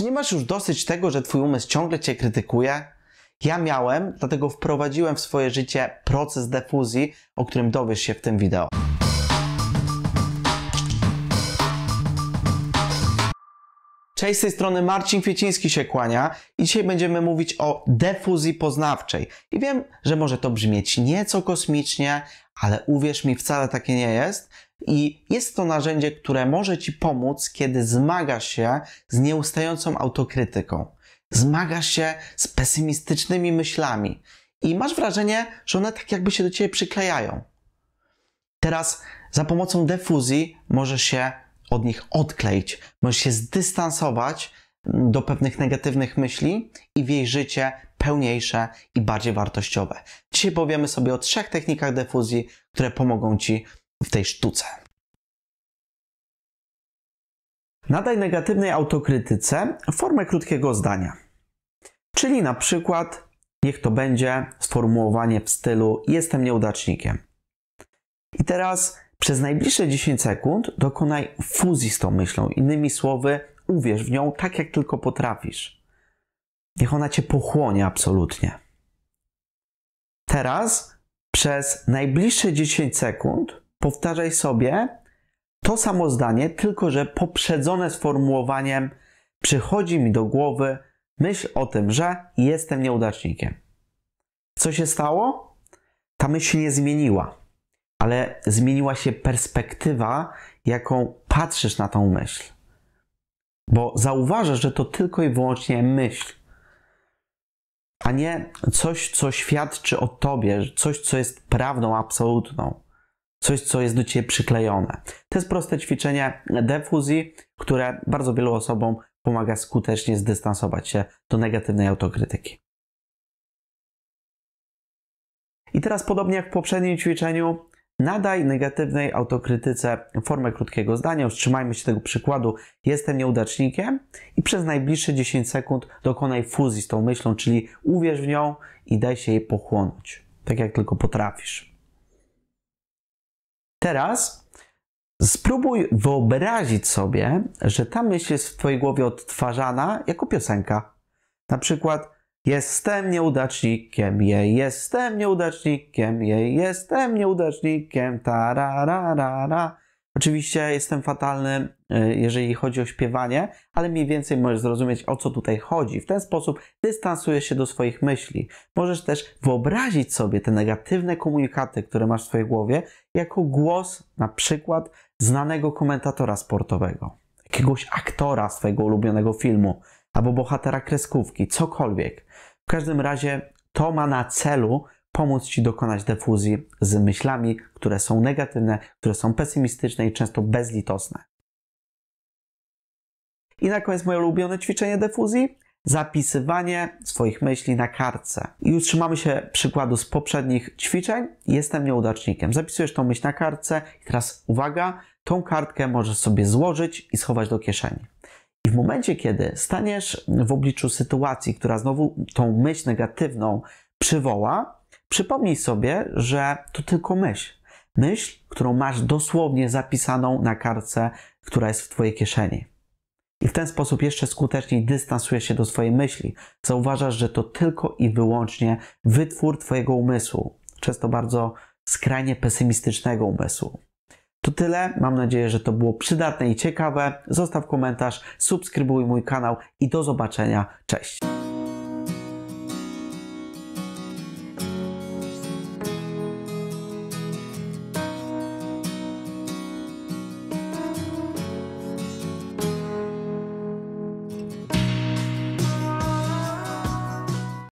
Czy nie masz już dosyć tego, że twój umysł ciągle cię krytykuje? Ja miałem, dlatego wprowadziłem w swoje życie proces defuzji, o którym dowiesz się w tym wideo. Cześć, z tej strony Marcin Kwieciński się kłania i dzisiaj będziemy mówić o defuzji poznawczej. I wiem, że może to brzmieć nieco kosmicznie, ale uwierz mi, wcale takie nie jest. I jest to narzędzie, które może Ci pomóc, kiedy zmagasz się z nieustającą autokrytyką, zmagasz się z pesymistycznymi myślami i masz wrażenie, że one tak jakby się do Ciebie przyklejają. Teraz za pomocą defuzji możesz się od nich odkleić, możesz się zdystansować mm, do pewnych negatywnych myśli i w jej życie pełniejsze i bardziej wartościowe. Dzisiaj powiemy sobie o trzech technikach defuzji, które pomogą Ci w tej sztuce. Nadaj negatywnej autokrytyce formę krótkiego zdania. Czyli na przykład, niech to będzie sformułowanie w stylu jestem nieudacznikiem. I teraz przez najbliższe 10 sekund dokonaj fuzji z tą myślą. Innymi słowy, uwierz w nią tak, jak tylko potrafisz. Niech ona cię pochłonie absolutnie. Teraz przez najbliższe 10 sekund powtarzaj sobie to samo zdanie, tylko że poprzedzone sformułowaniem przychodzi mi do głowy myśl o tym, że jestem nieudacznikiem. Co się stało? Ta myśl nie zmieniła, ale zmieniła się perspektywa, jaką patrzysz na tą myśl. Bo zauważasz, że to tylko i wyłącznie myśl, a nie coś, co świadczy o tobie, coś, co jest prawdą absolutną coś, co jest do Ciebie przyklejone. To jest proste ćwiczenie defuzji, które bardzo wielu osobom pomaga skutecznie zdystansować się do negatywnej autokrytyki. I teraz, podobnie jak w poprzednim ćwiczeniu, nadaj negatywnej autokrytyce formę krótkiego zdania. Utrzymajmy się tego przykładu. Jestem nieudacznikiem i przez najbliższe 10 sekund dokonaj fuzji z tą myślą, czyli uwierz w nią i daj się jej pochłonąć, tak jak tylko potrafisz. Teraz spróbuj wyobrazić sobie, że ta myśl jest w Twojej głowie odtwarzana jako piosenka. Na przykład jestem nieudacznikiem, jej, jestem nieudacznikiem, jej, jestem nieudacznikiem, ra. Oczywiście jestem fatalny, e, jeżeli chodzi o śpiewanie, ale mniej więcej możesz zrozumieć, o co tutaj chodzi. W ten sposób dystansujesz się do swoich myśli. Możesz też wyobrazić sobie te negatywne komunikaty, które masz w swojej głowie, jako głos na przykład znanego komentatora sportowego, jakiegoś aktora swojego ulubionego filmu, albo bohatera kreskówki, cokolwiek. W każdym razie to ma na celu pomóc Ci dokonać defuzji z myślami, które są negatywne, które są pesymistyczne i często bezlitosne. I na koniec moje ulubione ćwiczenie defuzji zapisywanie swoich myśli na kartce. I utrzymamy się przykładu z poprzednich ćwiczeń. Jestem nieudacznikiem. Zapisujesz tą myśl na kartce i teraz uwaga, tą kartkę możesz sobie złożyć i schować do kieszeni. I w momencie, kiedy staniesz w obliczu sytuacji, która znowu tą myśl negatywną przywoła, Przypomnij sobie, że to tylko myśl. Myśl, którą masz dosłownie zapisaną na kartce, która jest w Twojej kieszeni. I w ten sposób jeszcze skuteczniej dystansujesz się do swojej myśli. Zauważasz, że to tylko i wyłącznie wytwór Twojego umysłu, często bardzo skrajnie pesymistycznego umysłu. To tyle. Mam nadzieję, że to było przydatne i ciekawe. Zostaw komentarz, subskrybuj mój kanał i do zobaczenia. Cześć.